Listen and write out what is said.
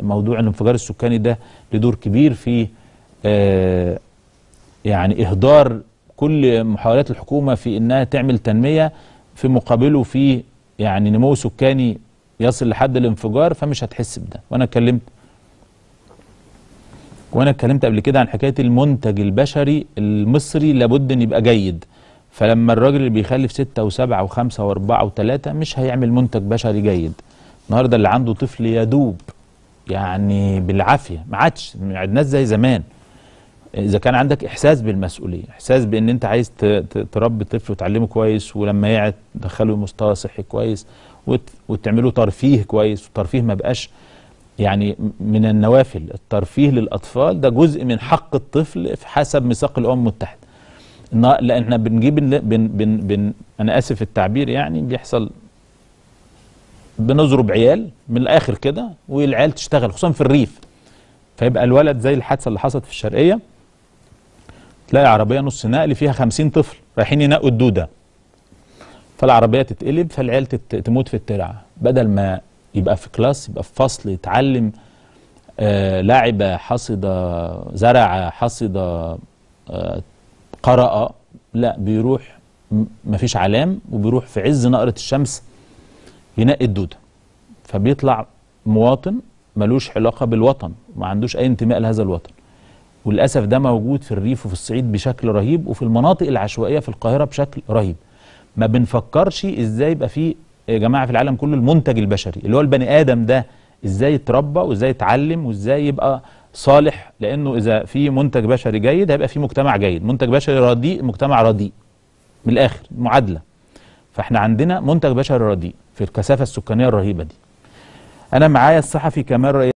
موضوع الانفجار السكاني ده له دور كبير في آه، يعني اهدار كل محاولات الحكومه في انها تعمل تنميه في مقابله في يعني نمو سكاني يصل لحد الانفجار فمش هتحس بده وانا اتكلمت وانا اتكلمت قبل كده عن حكايه المنتج البشري المصري لابد ان يبقى جيد فلما الراجل اللي بيخلف ستة وسبعة وخمسة وأربعة وثلاثة مش هيعمل منتج بشري جيد النهارده اللي عنده طفل يدوب يعني بالعافيه ما عادش ما عدناش زي زمان اذا كان عندك احساس بالمسؤوليه احساس بان انت عايز تربي طفل وتعلمه كويس ولما يقعد تدخله مستوى صحي كويس وتعمله ترفيه كويس والترفيه ما بقاش يعني من النوافل الترفيه للاطفال ده جزء من حق الطفل في حسب ميثاق الامم المتحده لان احنا بنجيب بن بن بن انا اسف التعبير يعني بيحصل بنضرب عيال من الاخر كده والعيال تشتغل خصوصا في الريف فيبقى الولد زي الحادثه اللي حصلت في الشرقيه تلاقي عربيه نص نقل فيها 50 طفل رايحين ينقوا الدوده فالعربيه تتقلب فالعيال تموت في الترعه بدل ما يبقى في كلاس يبقى في فصل يتعلم آه لعبه حصده زرعه حصده آه قرأ لا بيروح مفيش علام وبيروح في عز نقره الشمس ينقي الدودة فبيطلع مواطن ملوش علاقة بالوطن ما عندوش أي انتماء لهذا الوطن وللأسف ده موجود في الريف وفي الصعيد بشكل رهيب وفي المناطق العشوائية في القاهرة بشكل رهيب ما بنفكرش ازاي يبقى في يا جماعة في العالم كله المنتج البشري اللي هو البني آدم ده ازاي يتربى وازاي يتعلم وازاي يبقى صالح لأنه إذا في منتج بشري جيد هيبقى في مجتمع جيد منتج بشري رديء مجتمع رديء من الآخر معادلة فاحنا عندنا منتج بشري رديء في الكثافة السكانية الرهيبة دي أنا معايا الصحفي كمال